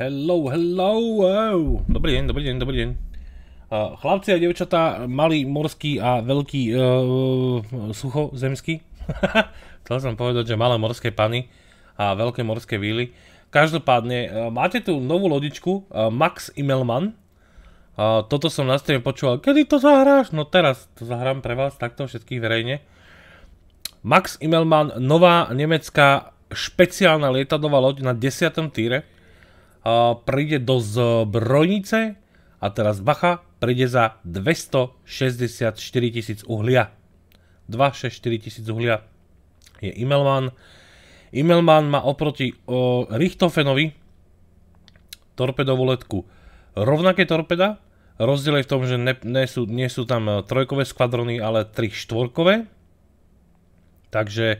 Hello, hello, wow. Dobrý deň, dobrý deň, dobrý deň. chlapci a devčatá, malý, morský a veľký uh, sucho zemský. Chcel som povedať, že malé morské pany a veľké morské víly. Každopádne, uh, máte tu novú lodičku, uh, Max Imelman. Uh, toto som na streame počúval. Kedy to zahráš? No teraz to zahrám pre vás takto všetkých verejne. Max Imelman nová nemecká špeciálna lietadová loď na 10. týre príde do zbrojnice a teraz bacha, príde za 264 tisíc uhlia. 264 tisíc uhlia je Imelman. Imelman má oproti o, Richtofenovi torpedovú letku rovnaké torpeda, rozdiel je v tom, že ne, ne sú, nie sú tam e, trojkové skvadrony, ale tri štvorkové. Takže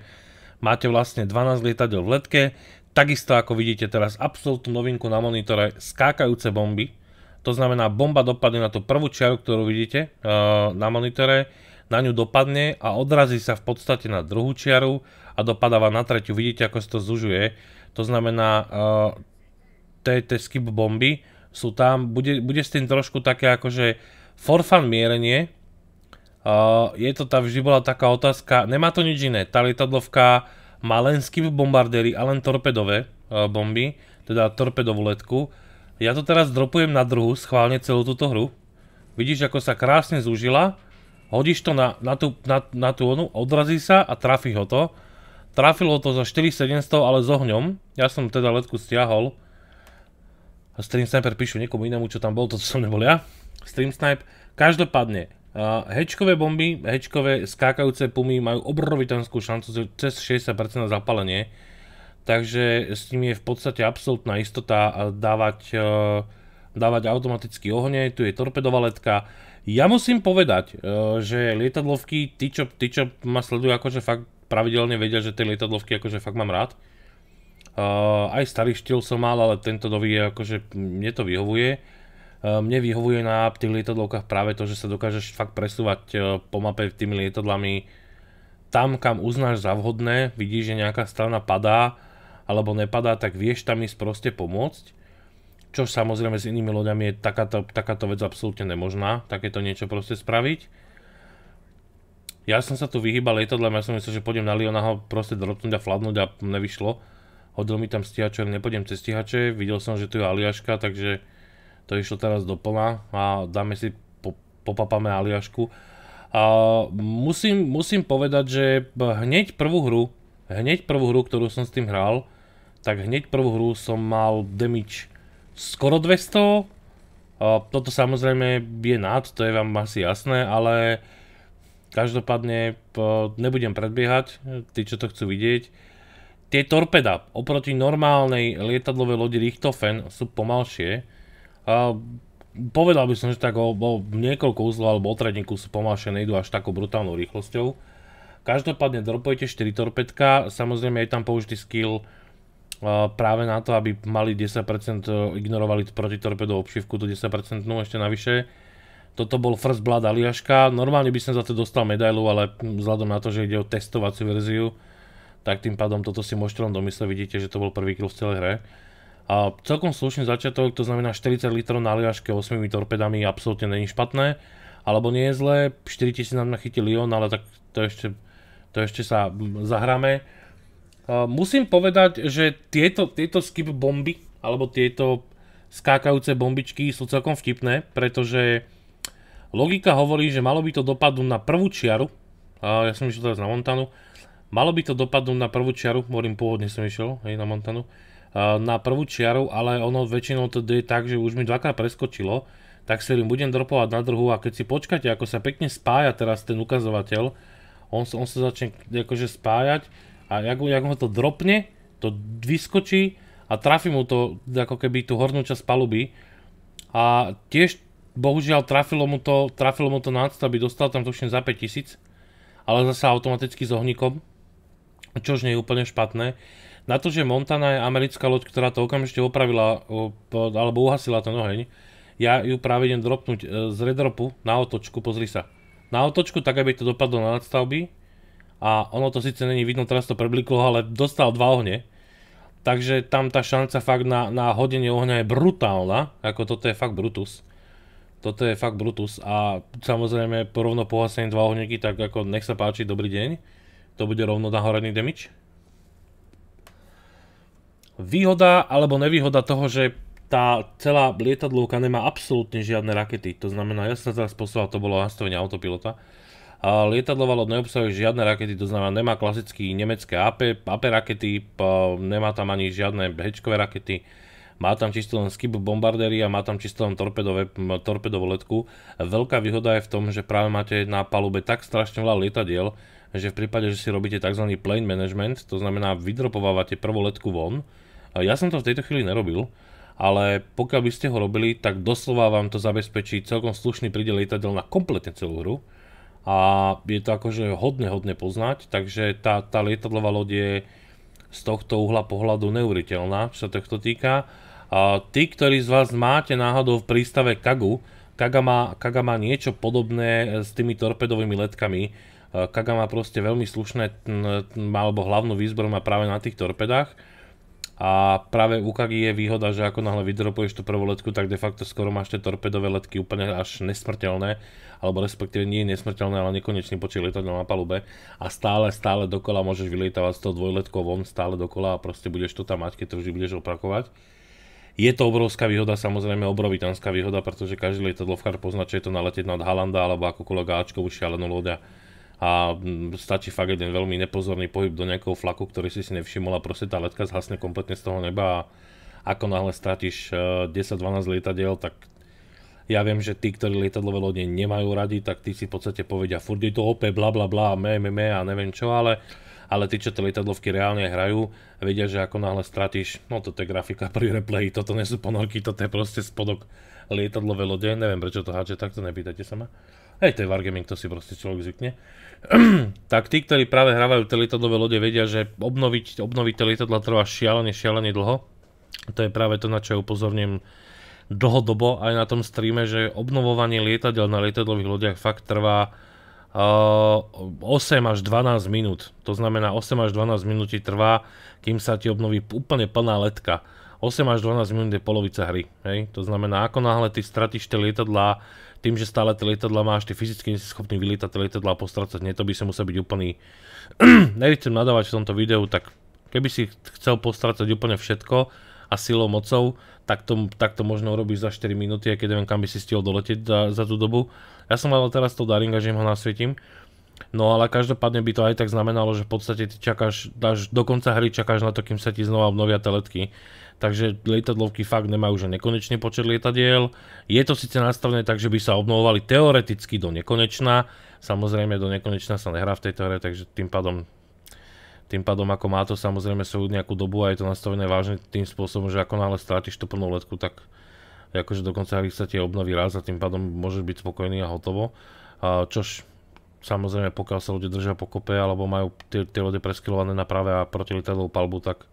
máte vlastne 12 lietadiel v letke, Takisto ako vidíte teraz absolútnu novinku na monitore, skákajúce bomby. To znamená, bomba dopadne na tú prvú čiaru, ktorú vidíte eh, na monitore, na ňu dopadne a odrazí sa v podstate na druhú čiaru a dopadáva na tretiu. Vidíte, ako sa to zužuje. To znamená, eh, tie skip bomby sú tam, bude, s tým trošku také akože forfan mierenie. Eh, je to tam vždy bola taká otázka, nemá to nič iné, tá lietadlovka má len skip bombardéry a len torpedové e, bomby, teda torpedovú letku. Ja to teraz dropujem na druhu, schválne celú túto hru. Vidíš, ako sa krásne zúžila. Hodíš to na, tú, onu, odrazí sa a trafí ho to. Trafilo to za 4700, ale s ohňom. Ja som teda letku stiahol. Stream Sniper píšu niekomu inému, čo tam bol, to som nebol ja. Stream Snipe. Každopádne, hečkové bomby, hečkové skákajúce pumy majú obrovitanskú šancu cez 60% zapalenie, takže s nimi je v podstate absolútna istota dávať, e, dávať automatický ohne, tu je torpedová letka. Ja musím povedať, e, že lietadlovky, čo, tí čo ma sledujú akože fakt pravidelne vedia, že tie lietadlovky akože fakt mám rád. E, aj starý štýl som mal, ale tento nový akože mne to vyhovuje. Ehm, mne vyhovuje na tých lietadlovkách práve to, že sa dokážeš fakt presúvať e, po mape tými lietadlami tam, kam uznáš za vhodné, vidíš, že nejaká strana padá alebo nepadá, tak vieš tam ísť proste pomôcť. Čo samozrejme s inými loďami je takáto, takáto vec absolútne nemožná, takéto niečo proste spraviť. Ja som sa tu vyhýbal lietadlem, ja som myslel, že pôjdem na Liona ho proste dropnúť a fladnúť a nevyšlo. Hodil mi tam stíhače, nepôjdem cez stíhače, videl som, že tu je Aliaška, takže to išlo teraz doplna a dáme si, po, popapame Aliašku. A musím, musím povedať, že hneď prvú hru, hneď prvú hru, ktorú som s tým hral, tak hneď prvú hru som mal damage skoro 200. A toto samozrejme je nad, to je vám asi jasné, ale každopádne e, nebudem predbiehať, tí čo to chcú vidieť. Tie torpeda oproti normálnej lietadlovej lodi Richtofen sú pomalšie, a povedal by som, že tak o, o niekoľko uzlov alebo o tretinku sú pomalšie, nejdu až takou brutálnou rýchlosťou. Každopádne dropujete 4 torpedka, samozrejme je tam použitý skill práve na to, aby mali 10% e, ignorovali proti torpedo obšivku, tu 10% no, ešte navyše. Toto bol First Blood Aliaška, normálne by som za to dostal medailu, ale hm, vzhľadom na to, že ide o testovaciu verziu, tak tým pádom toto si môžete len domysleť, vidíte, že to bol prvý kill v celej hre. A celkom slušný začiatok, to znamená 40 litrov na liaške 8 torpedami absolútne není špatné, alebo nie je zlé, 4000 nám nachytil Lyon, ale tak to ešte, to ešte sa zahráme. A musím povedať, že tieto, tieto skip bomby, alebo tieto skákajúce bombičky sú celkom vtipné, pretože logika hovorí, že malo by to dopadnúť na prvú čiaru, a ja som išiel teraz na Montanu, malo by to dopadnúť na prvú čiaru, hovorím pôvodne som išiel hej, na Montanu, Eh, na prvú čiaru, ale ono väčšinou to je tak, že už mi dvakrát preskočilo, tak si budem dropovať na druhú a keď si počkáte, ako sa pekne spája teraz ten ukazovateľ, on, on sa začne akože spájať a jak, jak ho to dropne, to vyskočí a trafi mu to ako keby tú hornú časť paluby a tiež bohužiaľ trafilo mu to, trafilo mu to aby dostal tam tuším za 5000 ale zase automaticky s ohníkom, čož nie je úplne špatné. Na to, že Montana je americká loď, ktorá to okamžite opravila alebo uhasila ten oheň, ja ju práve idem dropnúť e, z redropu na otočku, pozri sa. Na otočku, tak aby to dopadlo na nadstavby a ono to síce není vidno, teraz to prebliklo, ale dostal dva ohne. Takže tam tá šanca fakt na, na hodenie ohňa je brutálna, ako toto je fakt Brutus. Toto je fakt Brutus a samozrejme porovno pohasenie dva ohňeky, tak ako nech sa páči, dobrý deň. To bude rovno nahoradný damage výhoda alebo nevýhoda toho, že tá celá lietadlovka nemá absolútne žiadne rakety. To znamená, ja sa teraz posúval, to bolo nastavenie autopilota. A neobsahuje žiadne rakety, to znamená, nemá klasické nemecké AP, AP rakety, nemá tam ani žiadne hečkové rakety, má tam čisto len skip bombardéry a má tam čisto len torpedovú letku. Veľká výhoda je v tom, že práve máte na palube tak strašne veľa lietadiel, že v prípade, že si robíte tzv. plane management, to znamená vydropovávate prvú letku von, Eh, ja som to v tejto chvíli nerobil, ale pokiaľ by ste ho robili, tak doslova vám to zabezpečí celkom slušný prídel lietadiel na kompletne celú hru a je to akože hodne, hodne poznať, takže tá, tá lietadlová loď je z tohto uhla pohľadu neuveriteľná, čo sa tohto týka. A tí, ktorí z vás máte náhodou v prístave Kagu, Kaga má, Kaga má niečo podobné eh, s tými torpedovými letkami. Eh, Kaga má proste veľmi slušné, alebo hlavnú výzbor má práve na tých torpedách. A práve u Kagi je výhoda, že ako náhle vydropuješ tú prvú letku, tak de facto skoro máš tie torpedové letky úplne až nesmrteľné, alebo respektíve nie nesmrteľné, ale nekonečný počet lietadel na palube a stále, stále dokola môžeš vylietávať z toho dvojletkou von, stále dokola a proste budeš to tam mať, keď to vždy budeš opakovať. Je to obrovská výhoda, samozrejme obrovitánska výhoda, pretože každý lietadlovkár pozná, či je to naletieť nad Halanda alebo ako kolega Ačkovú šialenú loďa a mm, stačí fakt jeden veľmi nepozorný pohyb do nejakého flaku, ktorý si si nevšimol a proste tá letka zhasne kompletne z toho neba a ako náhle stratíš 10-12 e, lietadiel, tak ja viem, že tí, ktorí lietadlové lode nemajú radi, tak tí si v podstate povedia, furt je to OP, bla bla bla, me, me, me a neviem čo, ale, ale tí, čo tie lietadlovky reálne hrajú, vedia, že ako náhle stratíš, no toto je grafika pri replay, toto nie sú ponorky, toto je proste spodok lietadlové lode, neviem prečo to háče, takto nepýtajte sa ma. Hej, to je Wargaming, to si proste človek zvykne. tak tí, ktorí práve hrávajú tie lietadlové lode, vedia, že obnoviť, obnoviť tie lietadla trvá šialene, šialene dlho. To je práve to, na čo ja upozorním dlhodobo aj na tom streame, že obnovovanie lietadiel na lietadlových lodiach fakt trvá uh, eh, 8 až 12 minút. To znamená, 8 až 12 minút ti trvá, kým sa ti obnoví úplne plná letka. 8 až 12 minút je polovica hry. Hej? To znamená, ako náhle ty stratíš tie lietadlá, tým, že stále tie lietadla máš, ty fyzicky nie si schopný vylietať tie lietadla a postracať, nie, to by si musel byť úplný... Nechcem nadávať v tomto videu, tak keby si chcel postracať úplne všetko a silou, mocou, tak to, tak to možno urobíš za 4 minúty, keď neviem, kam by si stihol doletieť za, za tú dobu. Ja som mal teraz to Daringa, že im ho nasvietím, No ale každopádne by to aj tak znamenalo, že v podstate ty čakáš, dáš, do konca hry čakáš na to, kým sa ti znova obnovia tie letky. Takže lietadlovky fakt nemajú že nekonečný počet lietadiel. Je to síce nastavené tak, že by sa obnovovali teoreticky do nekonečna. Samozrejme do nekonečna sa nehrá v tejto hre, takže tým pádom tým pádom ako má to samozrejme svoju nejakú dobu a je to nastavené vážne tým spôsobom, že ako náhle strátiš tú plnú letku, tak akože dokonca hry sa ti obnoví raz a tým pádom môžeš byť spokojný a hotovo. A čož samozrejme pokiaľ sa ľudia držia pokope alebo majú tie, tie lode preskylované na práve a protilietadlovú palbu, tak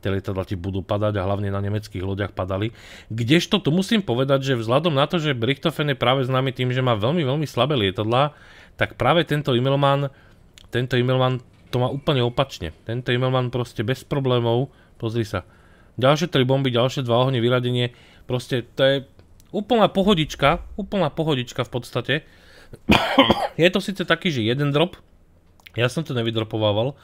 tie lietadla ti budú padať a hlavne na nemeckých loďach padali. Kdežto tu musím povedať, že vzhľadom na to, že Brichtofen je práve známy tým, že má veľmi, veľmi slabé lietadlá, tak práve tento imelman, tento Immelman to má úplne opačne. Tento Immelman proste bez problémov, pozri sa, ďalšie tri bomby, ďalšie dva ohne, vyradenie, proste to je úplná pohodička, úplná pohodička v podstate. Je to síce taký, že jeden drop, ja som to nevydropovával,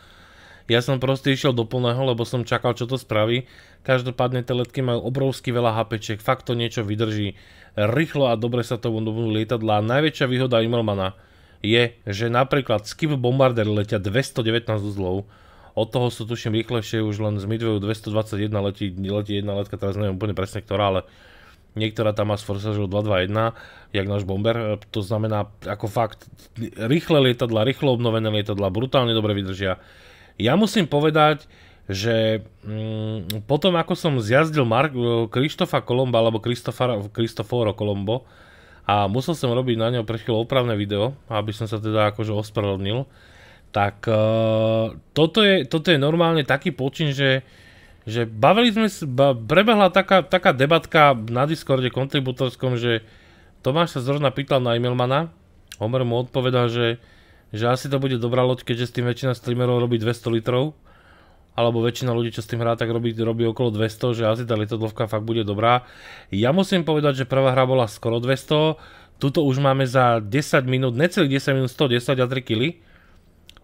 ja som proste išiel do plného, lebo som čakal, čo to spraví. Každopádne tie letky majú obrovsky veľa HPček, fakt to niečo vydrží. Rýchlo a dobre sa to budú lietadla. Najväčšia výhoda Immelmana je, že napríklad Skip Bombarder letia 219 uzlov, od toho sú tuším rýchlejšie už len z Midwayu 221 letí, letí jedna letka, teraz neviem úplne presne ktorá, ale niektorá tam má s forsažou 221, jak náš bomber, e, to znamená ako fakt rýchle lietadla, rýchlo obnovené lietadla, brutálne dobre vydržia. Ja musím povedať, že mm, potom ako som zjazdil Mark, e, Krištofa Kolomba alebo Kristoforo Kolombo a musel som robiť na ňo pre chvíľu opravné video, aby som sa teda akože ospravedlnil, tak uh, toto, je, toto je normálne taký počin, že že bavili sme, ba, prebehla taká, taká debatka na Discorde kontributorskom, že Tomáš sa zrovna pýtal na Emilmana Homer mu odpovedal, že, že asi to bude dobrá loď, keďže s tým väčšina streamerov robí 200 litrov, alebo väčšina ľudí, čo s tým hrá, tak robí, robí okolo 200, že asi tá lietadlovka fakt bude dobrá. Ja musím povedať, že prvá hra bola skoro 200, tuto už máme za 10 minút, necelých 10 minút 110 a 3 kg.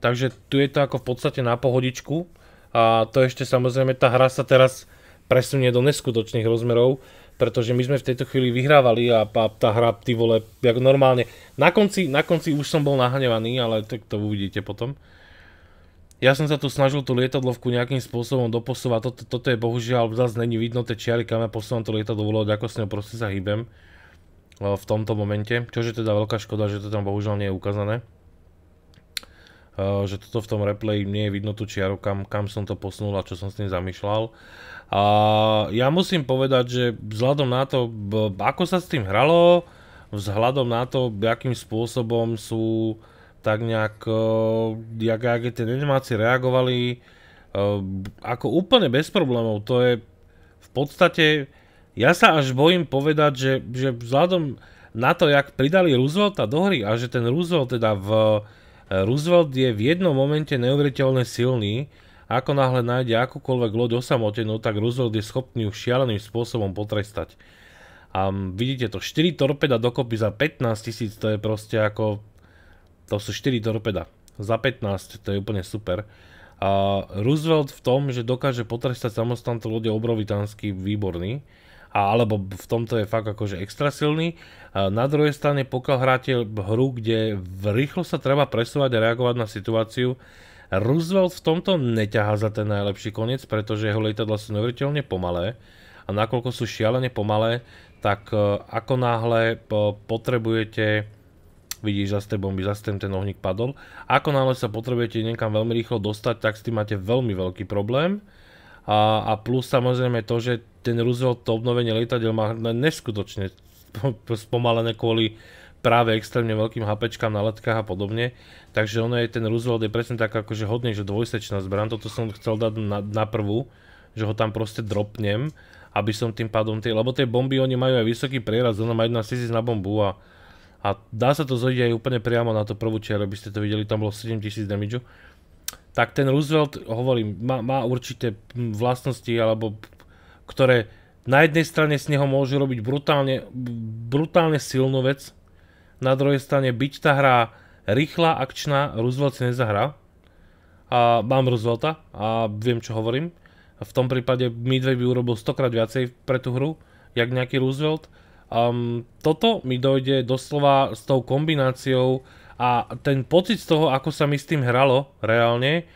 takže tu je to ako v podstate na pohodičku, a to ešte samozrejme, tá hra sa teraz presunie do neskutočných rozmerov, pretože my sme v tejto chvíli vyhrávali a, a tá hra, ty vole, jak normálne. Na konci, na konci už som bol nahnevaný, ale tak to uvidíte potom. Ja som sa tu snažil tú lietadlovku nejakým spôsobom doposúvať, toto, toto je bohužiaľ, zase není vidno tie čiary, kam ja posúvam to lietadlo, ako s ňou proste sa hýbem eh, v tomto momente, čože teda veľká škoda, že to tam bohužiaľ nie je ukázané. Eh, že toto v tom replay nie je vidno tú čiaru, kam, kam som to posunul a čo som s tým zamýšľal. A ja musím povedať, že vzhľadom na to, ako sa s tým hralo, vzhľadom na to, akým spôsobom sú tak nejak, eh, jak, jak tie animácie reagovali, eh, ako úplne bez problémov, to je v podstate, ja sa až bojím povedať, že, že vzhľadom na to, jak pridali Roosevelta do hry a že ten Roosevelt teda v, Roosevelt je v jednom momente neuveriteľne silný, ako náhle nájde akúkoľvek loď osamotenú, tak Roosevelt je schopný ju šialeným spôsobom potrestať. A vidíte to, 4 torpeda dokopy za 15 tisíc, to je proste ako... To sú 4 torpeda. Za 15, to je úplne super. A Roosevelt v tom, že dokáže potrestať samostatnú je obrovitánsky výborný alebo v tomto je fakt akože extra silný. Na druhej strane, pokiaľ hráte hru, kde rýchlo sa treba presúvať a reagovať na situáciu, Roosevelt v tomto neťahá za ten najlepší koniec, pretože jeho lietadla sú neuveriteľne pomalé a nakoľko sú šialene pomalé, tak e, ako náhle e, potrebujete vidíš, zase tej bomby, zase ten, ten ohník padol. Ako náhle sa potrebujete niekam veľmi rýchlo dostať, tak s tým máte veľmi veľký problém. A, a plus samozrejme to, že ten Roosevelt to obnovenie lietadiel má neskutočne spomalené kvôli práve extrémne veľkým hapečkám na letkách a podobne. Takže ono je ten Roosevelt je presne tak akože hodný, že dvojsečná zbran, toto som chcel dať na, na prvú, že ho tam proste dropnem, aby som tým pádom tie, lebo tie bomby oni majú aj vysoký prieraz, ono má 11 000 na bombu a, a dá sa to zodiť aj úplne priamo na to prvú čiaru, aby ste to videli, tam bolo 7000 damage tak ten Roosevelt, hovorím, má, má určité vlastnosti, alebo ktoré na jednej strane z neho môžu robiť brutálne, brutálne silnú vec, na druhej strane byť tá hra rýchla, akčná, Roosevelt si nezahrá. A mám Roosevelta a viem, čo hovorím. V tom prípade Midway by urobil stokrát viacej pre tú hru, jak nejaký Roosevelt. Um, toto mi dojde doslova s tou kombináciou a ten pocit z toho, ako sa mi s tým hralo reálne,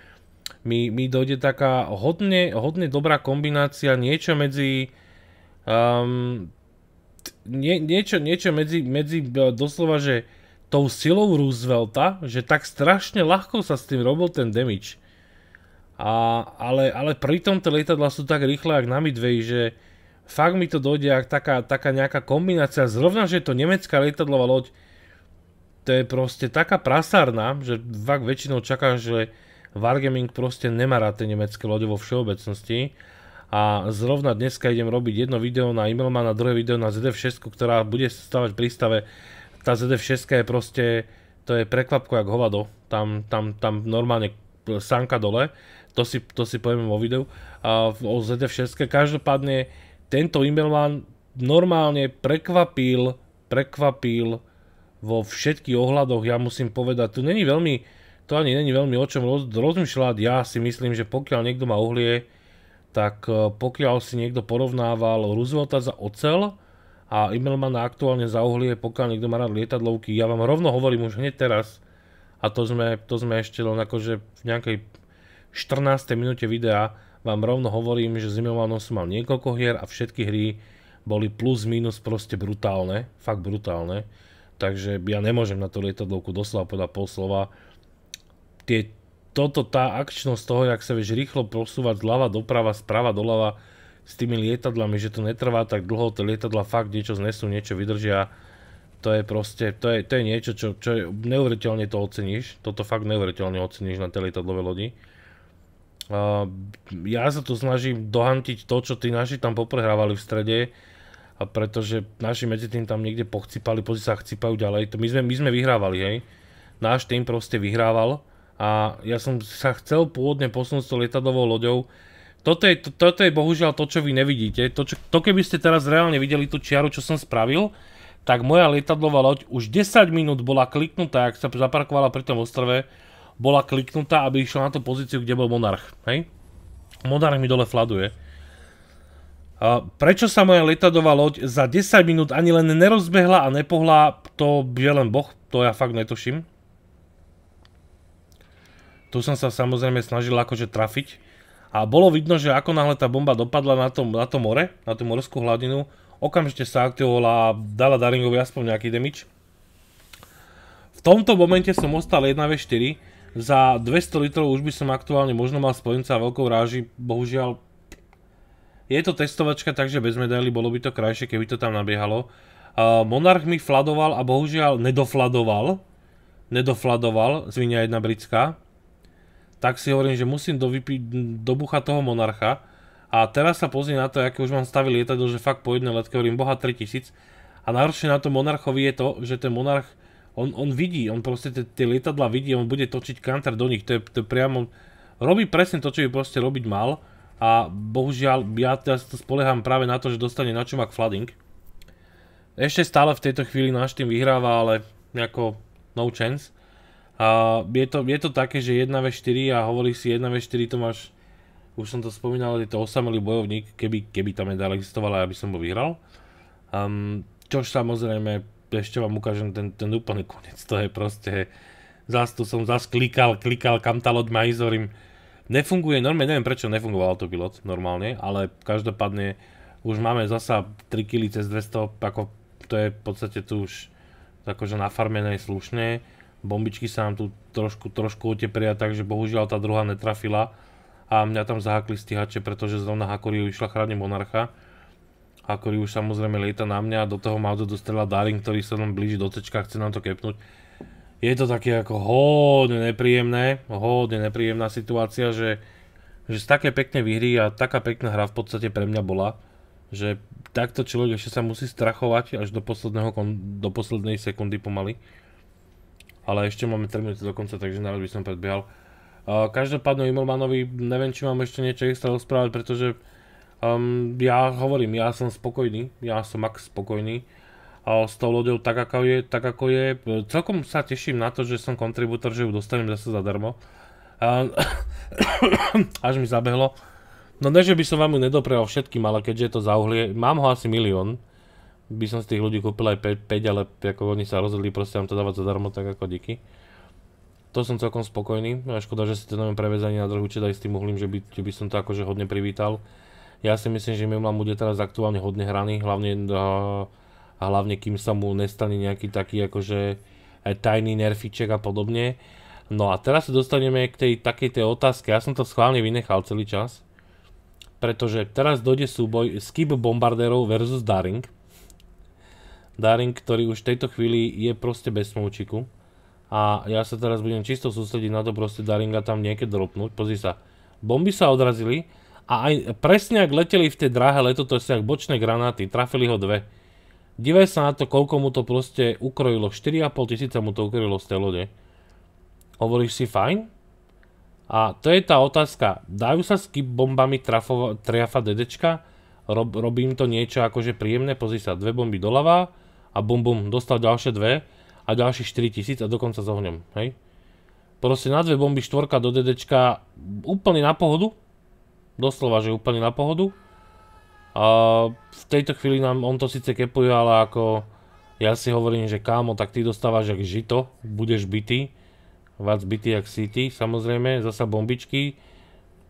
mi, mi dojde taká hodne, hodne dobrá kombinácia, niečo medzi... Um, nie, niečo, niečo medzi, medzi e, doslova, že tou silou Roosevelta, že tak strašne ľahko sa s tým robil ten damage. A, ale, ale pritom tie lietadla sú tak rýchle, jak na Midway, že fakt mi to dojde ak taká, taká nejaká kombinácia. Zrovna, že je to nemecká lietadlová loď, to je proste taká prasárna, že vak väčšinou čaká, že Wargaming proste nemá rád tie nemecké lode vo všeobecnosti. A zrovna dneska idem robiť jedno video na Immelman a druhé video na ZF6, ktorá bude stávať pri prístave. Tá ZF6 je proste, to je prekvapko jak hovado. Tam, tam, tam normálne sanka dole. To si, to si povieme vo videu. A o ZF6. Každopádne tento Immelman normálne prekvapil, prekvapil vo všetkých ohľadoch, ja musím povedať, tu není veľmi, to ani není veľmi o čom roz, rozmýšľať, ja si myslím, že pokiaľ niekto má uhlie, tak e, pokiaľ si niekto porovnával Roosevelta za ocel a Immelmana aktuálne za uhlie, pokiaľ niekto má rád lietadlovky, ja vám rovno hovorím už hneď teraz, a to sme, to sme ešte len akože v nejakej 14. minúte videa, vám rovno hovorím, že s Immelmanom som mal niekoľko hier a všetky hry boli plus minus proste brutálne, fakt brutálne takže ja nemôžem na tú lietadlovku doslova podať pol slova. Tie, toto, tá akčnosť toho, jak sa vieš rýchlo prosúvať zľava doprava, sprava doľava s tými lietadlami, že to netrvá tak dlho, tie lietadla fakt niečo znesú, niečo vydržia. To je proste, to je, to je niečo, čo, čo je, neuveriteľne to oceníš. Toto fakt neuveriteľne oceníš na tej lietadlovej lodi. Uh, ja sa tu snažím dohantiť to, čo tí naši tam poprehrávali v strede a pretože naši medzi tým tam niekde pochcipali, pozri sa, chcípajú ďalej. To my sme, my sme vyhrávali, hej. Náš tým proste vyhrával a ja som sa chcel pôvodne posunúť s tou lietadovou loďou. Toto je, to, toto je bohužiaľ to, čo vy nevidíte. To, čo, to keby ste teraz reálne videli tú čiaru, čo som spravil, tak moja lietadlová loď už 10 minút bola kliknutá, ak sa zaparkovala pri tom ostrove, bola kliknutá, aby išla na tú pozíciu, kde bol Monarch. Hej? Monarch mi dole fladuje. Prečo sa moja lietadová loď za 10 minút ani len nerozbehla a nepohla, to je len boh, to ja fakt netuším. Tu som sa samozrejme snažil akože trafiť. A bolo vidno, že ako náhle tá bomba dopadla na to, na to more, na tú morskú hladinu, okamžite sa aktivovala a dala Daringovi aspoň nejaký damage. V tomto momente som ostal 1v4. Za 200 litrov už by som aktuálne možno mal spojenca veľkou ráži, bohužiaľ je to testovačka, takže bez medaily bolo by to krajšie, keby to tam nabiehalo. Monarch mi fladoval a bohužiaľ nedofladoval. Nedofladoval, zvinia jedna britská. Tak si hovorím, že musím dovypiť dobucha toho Monarcha. A teraz sa pozrie na to, aké už mám stavy lietadlo, že fakt po jednej letke hovorím, boha 3000. A najhoršie na to Monarchovi je to, že ten Monarch, on, vidí, on proste tie lietadla vidí, on bude točiť kanter do nich, to je, to je priamo, robí presne to, čo by proste robiť mal a bohužiaľ ja teraz to spolieham práve na to, že dostane na čumak flooding. Ešte stále v tejto chvíli náš tým vyhráva, ale nejako no chance. A je to, také, že 1v4 a hovorí si 1v4 to máš, už som to spomínal, je to osamelý bojovník, keby, tam tá medaľa existovala, aby som ho vyhral. čož samozrejme, ešte vám ukážem ten, úplný koniec, to je proste, zás tu som zás klikal, klikal, kam tá loď ma izorím nefunguje normálne, neviem prečo nefungoval autopilot normálne, ale každopádne už máme zasa 3 kg cez 200, ako to je v podstate tu už akože nafarmené slušne. Bombičky sa nám tu trošku, trošku otepria, takže bohužiaľ tá druhá netrafila a mňa tam zahakli stíhače, pretože zrovna Hakoriu išla chrániť Monarcha. Hakori už samozrejme lieta na mňa a do toho Mauzo dostrela Daring, ktorý sa nám blíži do tečka, chce nám to kepnúť je to také ako hodne nepríjemné, hodne nepríjemná situácia, že, že z také pekné výhry a taká pekná hra v podstate pre mňa bola, že takto človek ešte sa musí strachovať až do, posledného, do poslednej sekundy pomaly. Ale ešte máme 3 minúty do konca, takže naraz by som predbiehal. Uh, každopádne Imolmanovi neviem, či mám ešte niečo extra rozprávať, pretože um, ja hovorím, ja som spokojný, ja som max spokojný s tou loďou tak ako, je, tak ako je. Celkom sa teším na to, že som kontribútor, že ju dostanem zase zadarmo. Až mi zabehlo. No ne, že by som vám ju nedopreval všetkým, ale keďže je to za uhlie, mám ho asi milión. By som z tých ľudí kúpil aj 5, ale ako oni sa rozhodli proste vám to dávať zadarmo, tak ako díky. To som celkom spokojný. A škoda, že si to neviem prevezanie na druhú čet aj s tým uhlím, že by, som to akože hodne privítal. Ja si myslím, že Mimlam bude teraz aktuálne hodne hraný, hlavne a hlavne kým sa mu nestane nejaký taký akože e, tajný nerfiček a podobne. No a teraz sa dostaneme k tej takej tej otázke, ja som to schválne vynechal celý čas, pretože teraz dojde súboj Skip Bombarderov versus Daring. Daring, ktorý už v tejto chvíli je proste bez smoučiku. A ja sa teraz budem čisto sústrediť na to proste Daringa tam niekde dropnúť. Pozri sa, bomby sa odrazili a aj presne ak leteli v tej dráhe leto, to sú ak bočné granáty, trafili ho dve. Dívaj sa na to, koľko mu to proste ukrojilo. 4,5 tisíca mu to ukrojilo z tej lode. Hovoríš si fajn? A to je tá otázka. Dajú sa skip bombami trafa dedečka? robím to niečo akože príjemné. Pozri sa, dve bomby doľava a bum bum, dostal ďalšie dve a ďalších 4 tisíc a dokonca s ohňom, hej? Proste na dve bomby štvorka do dedečka úplne na pohodu. Doslova, že úplne na pohodu v tejto chvíli nám on to síce kepuje, ale ako ja si hovorím, že kámo, tak ty dostávaš jak žito, budeš bitý. Vác bitý jak city, samozrejme, zasa bombičky,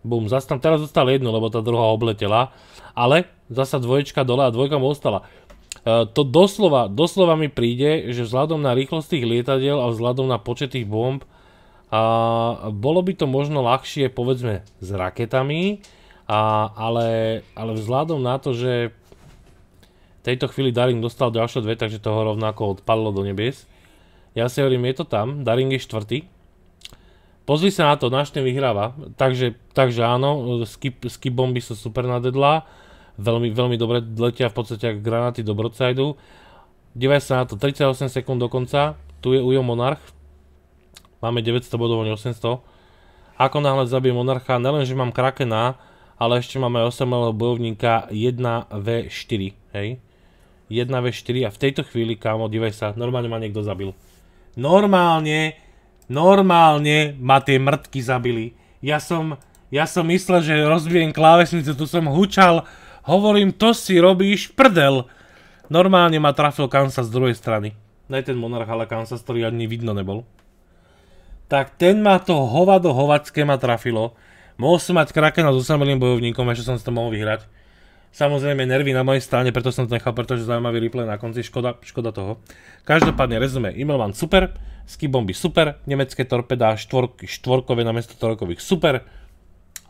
bum, zase tam teraz dostal jedno, lebo tá druhá obletela, ale zasa dvoječka dole a dvojka mu ostala. E, to doslova, doslova mi príde, že vzhľadom na rýchlosť tých lietadiel a vzhľadom na počet tých bomb, bolo by to možno ľahšie, povedzme, s raketami, a, ale, ale vzhľadom na to, že v tejto chvíli Daring dostal ďalšie dve, takže toho rovnako odpadlo do nebies. Ja si hovorím, je to tam, Daring je štvrtý. Pozri sa na to, náš ten vyhráva. Takže, takže áno, skip, skip bomby sú super na deadla. Veľmi, veľmi dobre letia v podstate ako granáty do broadsideu. Dívaj sa na to, 38 sekúnd do konca. Tu je Ujo Monarch. Máme 900 bodov, 800. Ako náhle zabijem Monarcha, nelenže mám Krakena, ale ešte máme osamelého bojovníka 1v4, hej? 1v4 a v tejto chvíli, kámo, divaj sa, normálne ma niekto zabil. Normálne, normálne ma tie mŕtky zabili. Ja som, ja som myslel, že rozbijem klávesnice, tu som hučal, hovorím, to si robíš prdel. Normálne ma trafil Kansas z druhej strany. Aj ten monarch, ale Kansas, ktorý ani vidno nebol. Tak ten ma to hovado hovacké ma trafilo. Mohol som mať Krakena s osamelým bojovníkom, ešte som si to mohol vyhrať. Samozrejme nervy na mojej strane, preto som to nechal, pretože zaujímavý replay na konci, škoda, škoda toho. Každopádne rezume, vám super, bomby super, nemecké torpedá štvorky, štvorkové mesto trojkových super.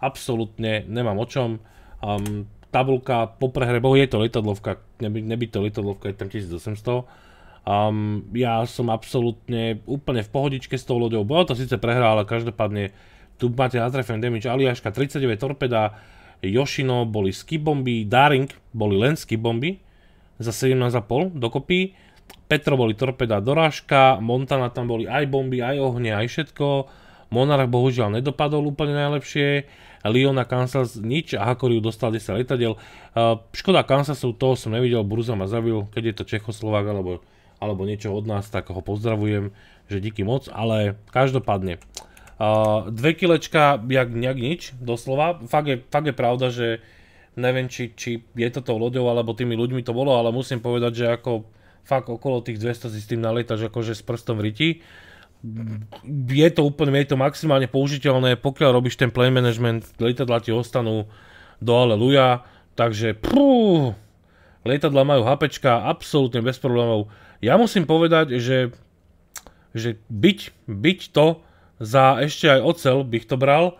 Absolutne nemám o čom. Um, tabulka po prehre, bohu je to letadlovka, neby, neby to letadlovka, je tam 1800. Um, ja som absolútne úplne v pohodičke s tou loďou. Bola to síce prehra, ale každopádne tu máte Atrefem Damage Aliaška, 39 Torpeda, Yoshino boli Bomby, Daring boli len bomby, za 17,5 dokopy. Petro boli torpeda dorážka, Montana tam boli aj bomby, aj ohne, aj všetko. Monarch bohužiaľ nedopadol úplne najlepšie. Lyon a Kansas nič a Hakoriu dostal 10 letadiel. Eh, škoda Kansasu, toho som nevidel, Bruza ma zavil, keď je to Čechoslovák alebo, alebo niečo od nás, tak ho pozdravujem, že díky moc, ale každopádne dve kilečka, jak, jak nič, doslova. Fakt je, fakt je pravda, že neviem, či, či je to tou loďou, alebo tými ľuďmi to bolo, ale musím povedať, že ako fakt okolo tých 200 si s tým nalietaš akože s prstom v riti. Je to úplne, je to maximálne použiteľné, pokiaľ robíš ten play management, lietadla ti ostanú do aleluja, takže prú, lietadla majú hapečka absolútne bez problémov. Ja musím povedať, že, že byť, byť to, za ešte aj ocel bych to bral.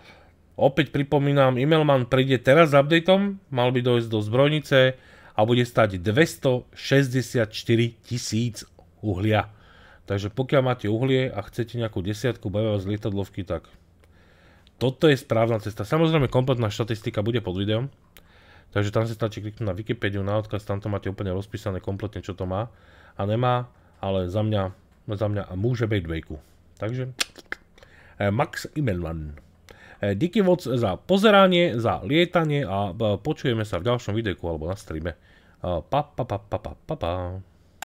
Opäť pripomínam, Emailman príde teraz s updateom, mal by dojsť do zbrojnice a bude stať 264 tisíc uhlia. Takže pokiaľ máte uhlie a chcete nejakú desiatku BV z lietadlovky, tak toto je správna cesta. Samozrejme, kompletná štatistika bude pod videom, takže tam si stačí kliknúť na Wikipédiu, na odkaz, tam to máte úplne rozpísané kompletne, čo to má a nemá, ale za mňa, za mňa môže byť dvejku. Takže Eh, Max Imelman. moc eh, za pozeranie, za lietanie a eh, počujeme sa v ďalšom videu alebo na streame. Pa, pa, pa, pa, pa, pa, pa.